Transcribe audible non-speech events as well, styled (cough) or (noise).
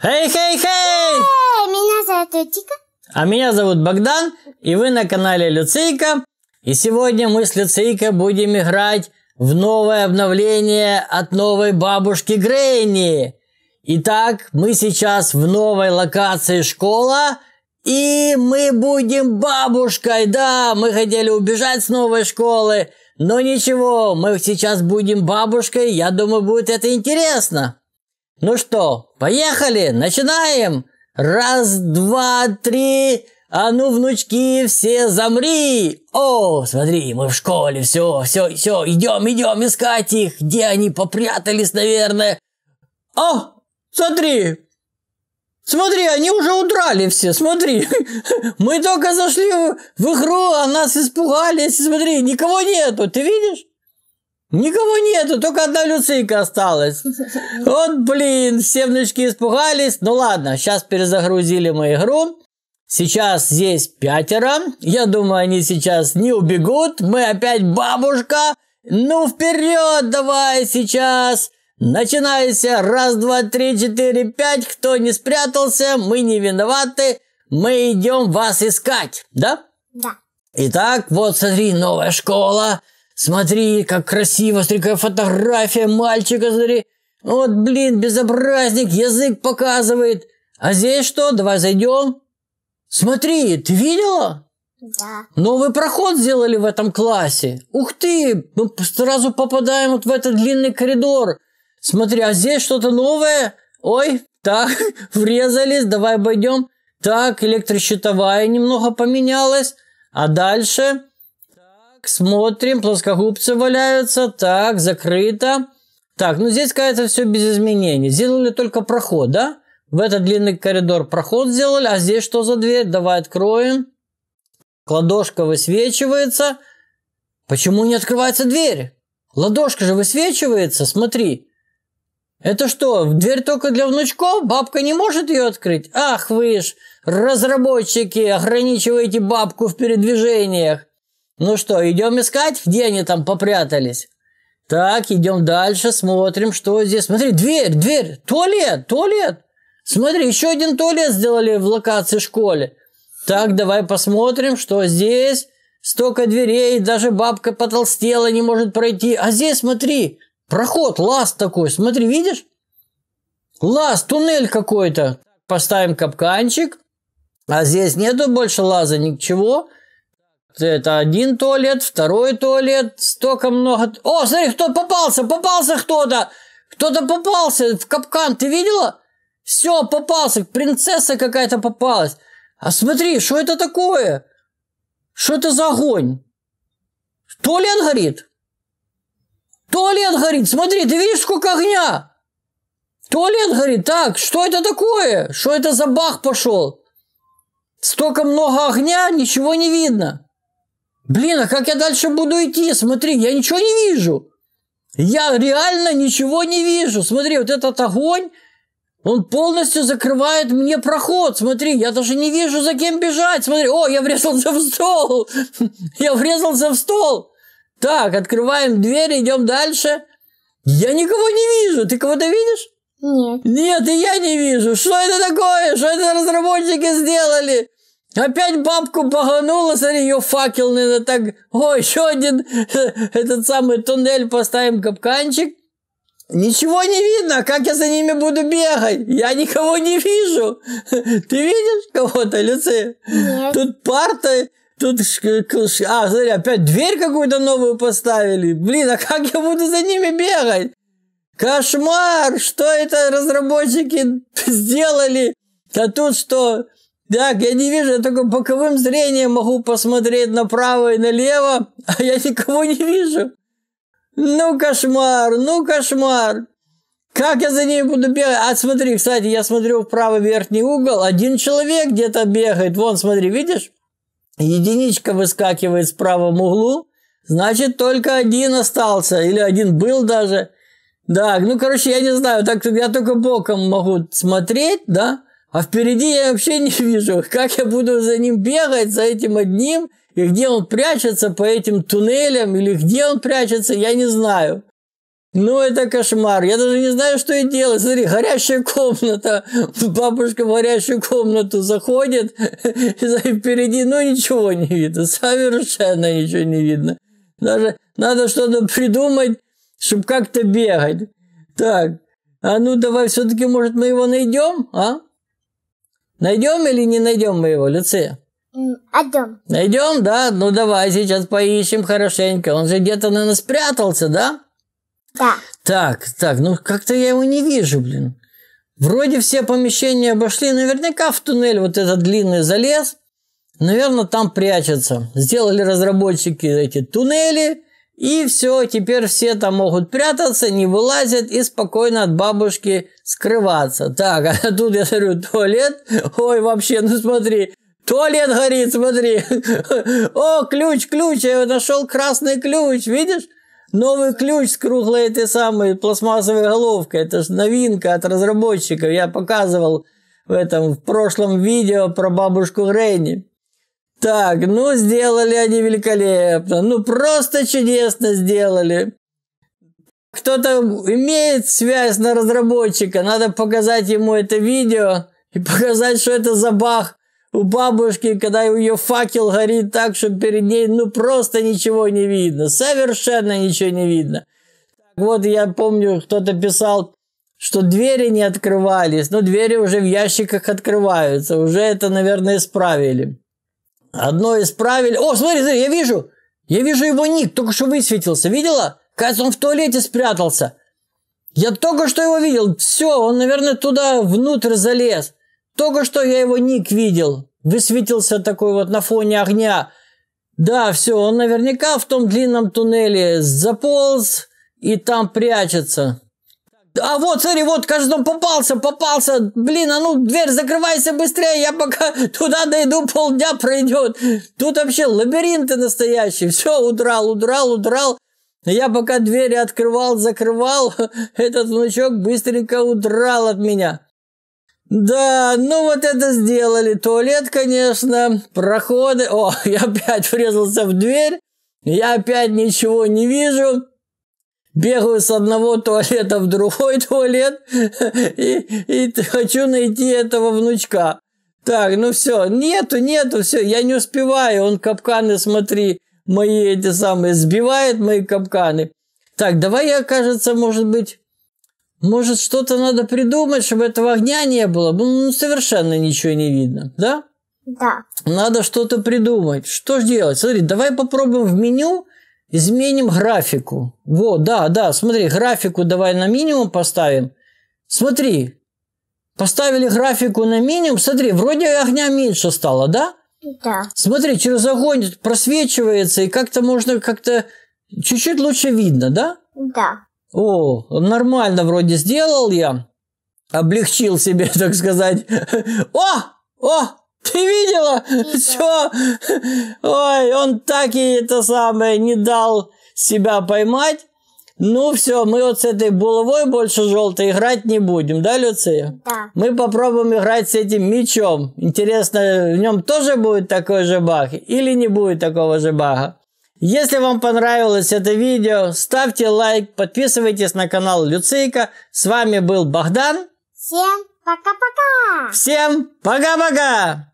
Хей, хей, хей! Э, меня зовут Чика. А меня зовут Богдан, и вы на канале Люцейка. И сегодня мы с Люцейка будем играть в новое обновление от новой бабушки Грейни. Итак, мы сейчас в новой локации школа, и мы будем бабушкой. Да, мы хотели убежать с новой школы, но ничего, мы сейчас будем бабушкой. Я думаю, будет это интересно. Ну что, поехали, начинаем! Раз, два, три... А ну, внучки, все замри! О, смотри, мы в школе, все, все, все, идем, идем искать их. Где они попрятались, наверное? О, смотри! Смотри, они уже удрали все, смотри. (laughs) Мы только зашли в игру, а нас испугались. Смотри, никого нету, ты видишь? Никого нету, только одна Люцинка осталась. Вот, блин, все внучки испугались. Ну ладно, сейчас перезагрузили мы игру. Сейчас здесь пятеро. Я думаю, они сейчас не убегут. Мы опять бабушка. Ну, вперед давай сейчас. Начинайся. Раз, два, три, четыре, пять. Кто не спрятался, мы не виноваты. Мы идем вас искать. Да? Да. Итак, вот смотри, новая школа. Смотри, как красиво, стрикая фотография мальчика, смотри. Вот, блин, безобразник, язык показывает. А здесь что? Давай зайдем. Смотри, ты видела? Да. Новый проход сделали в этом классе. Ух ты, мы сразу попадаем вот в этот длинный коридор. Смотри, а здесь что-то новое. Ой, так, (laughs) врезались, давай обойдем. Так, электрощитовая немного поменялась. А дальше? смотрим, плоскогубцы валяются, так, закрыто. Так, ну здесь, кажется, все без изменений. Сделали только проход, да? В этот длинный коридор проход сделали, а здесь что за дверь? Давай откроем. Ладошка высвечивается. Почему не открывается дверь? Ладошка же высвечивается, смотри. Это что, дверь только для внучков? Бабка не может ее открыть? Ах вы ж, разработчики, ограничиваете бабку в передвижениях. Ну что, идем искать, где они там попрятались? Так, идем дальше, смотрим, что здесь. Смотри, дверь, дверь, туалет, туалет. Смотри, еще один туалет сделали в локации школе. Так, давай посмотрим, что здесь. Столько дверей, даже бабка потолстела, не может пройти. А здесь, смотри, проход, лаз такой, смотри, видишь? Лаз, туннель какой-то. Поставим капканчик. А здесь нету больше лаза, ничего. Это один туалет, второй туалет, столько много... О, смотри, кто попался, попался кто-то! Кто-то попался в капкан, ты видела? Все, попался, принцесса какая-то попалась. А смотри, что это такое? Что это за огонь? Туалет горит. Туалет горит, смотри, ты видишь, сколько огня? Туалет горит, так, что это такое? Что это за бах пошел? Столько много огня, ничего не видно. Блин, а как я дальше буду идти? Смотри, я ничего не вижу. Я реально ничего не вижу. Смотри, вот этот огонь, он полностью закрывает мне проход. Смотри, я даже не вижу, за кем бежать. Смотри, о, я врезался в стол. (laughs) Я врезался в стол. Так, открываем дверь, идем дальше. Я никого не вижу. Ты кого-то видишь? Нет. Нет, и я не вижу. Что это такое? Что это разработчики сделали? Опять бабку баганула, смотри, ее факел надо так... О, еще один (laughs) этот самый туннель поставим, капканчик. Ничего не видно, а как я за ними буду бегать? Я никого не вижу. (laughs) Ты видишь кого-то, Люция? Нет. Тут парта, тут... А, смотри, опять дверь какую-то новую поставили. Блин, а как я буду за ними бегать? Кошмар! Что это разработчики (laughs) сделали? Да тут что? Так, я не вижу, я только боковым зрением могу посмотреть направо и налево, а я никого не вижу. Ну, кошмар, ну, кошмар. Как я за ней буду бегать? А смотри, кстати, я смотрю в правый верхний угол, один человек где-то бегает. Вон, смотри, видишь? Единичка выскакивает в правом углу, значит, только один остался, или один был даже. Да, ну, короче, я не знаю, так я только боком могу смотреть, да, а впереди я вообще не вижу, как я буду за ним бегать, за этим одним, и где он прячется по этим туннелям, или где он прячется, я не знаю. Ну, это кошмар. Я даже не знаю, что и делать. Смотри, горящая комната. Бабушка в горящую комнату заходит, (laughs) и впереди, ну, ничего не видно. Совершенно ничего не видно. Даже надо что-то придумать, чтобы как-то бегать. Так, а ну давай все-таки, может, мы его найдем, а? Найдем или не найдем мы его, Люция? Найдем. Найдем, да? Ну давай сейчас поищем хорошенько. Он же где-то, наверное, спрятался, да? Да. Так, так, ну как-то я его не вижу, блин. Вроде все помещения обошли, наверняка в туннель вот этот длинный залез. Наверное, там прячется. Сделали разработчики эти туннели, и все, теперь все там могут прятаться, не вылазят и спокойно от бабушки скрываться. Так, (laughs) а тут я смотрю, туалет. Ой, вообще, ну смотри, туалет горит, смотри. (laughs) О, ключ, ключ, я нашел красный ключ, видишь? Новый ключ с круглой этой самой пластмассовой головкой. Это же новинка от разработчиков. Я показывал в этом в прошлом видео про бабушку Гренни. Так, ну сделали они великолепно, ну просто чудесно сделали. Кто-то имеет связь на разработчика, надо показать ему это видео и (laughs) показать, что это за бах у бабушки, когда ее факел горит так, что перед ней ну просто ничего не видно, совершенно ничего не видно. Вот я помню, кто-то писал, что двери не открывались, но двери уже в ящиках открываются, уже это, наверное, исправили. Одно из правил... О, смотри, смотри, я вижу! Я вижу его ник, только что высветился. Видела? Кажется, он в туалете спрятался. Я только что его видел. Все, он, наверное, туда внутрь залез. Только что я его ник видел. Высветился такой вот на фоне огня. Да, все, он наверняка в том длинном туннеле заполз и там прячется. А вот, смотри, вот, кажется, он попался, попался. Блин, а ну, дверь закрывайся быстрее, я пока (laughs) туда дойду, полдня пройдет. Тут вообще лабиринты настоящие. Все, удрал, удрал, удрал. Я пока двери открывал, закрывал, (laughs) этот внучок быстренько удрал от меня. Да, ну вот это сделали. Туалет, конечно, проходы. О, (laughs) я опять врезался в дверь. Я опять ничего не вижу бегаю с одного туалета в другой (laughs) туалет и, и хочу найти этого внучка. Так, ну все, нету, нету, все, я не успеваю, он капканы, смотри, мои эти самые, сбивает мои капканы. Так, давай я, кажется, может быть, может что-то надо придумать, чтобы этого огня не было. Ну, ну совершенно ничего не видно, да? Да. Надо что-то придумать. Что же делать? Смотри, давай попробуем в меню Изменим графику. Вот, да, да, смотри, графику давай на минимум поставим. Смотри, поставили графику на минимум, смотри, вроде огня меньше стало, да? Да. Смотри, через огонь просвечивается, и как-то можно как-то чуть-чуть лучше видно, да? Да. О, нормально вроде сделал я. Облегчил себе, (laughs) так сказать. О! О! Ты видела? Ну все. Ой, он так и это самое не дал себя поймать. Ну все, мы вот с этой булавой больше желтой играть не будем, да, Люция? Да. Мы попробуем играть с этим мечом. Интересно, в нем тоже будет такой же баг или не будет такого же бага? Если вам понравилось это видео, ставьте лайк, подписывайтесь на канал Люцейка. С вами был Богдан. Всем пока-пока! Всем пока-пока!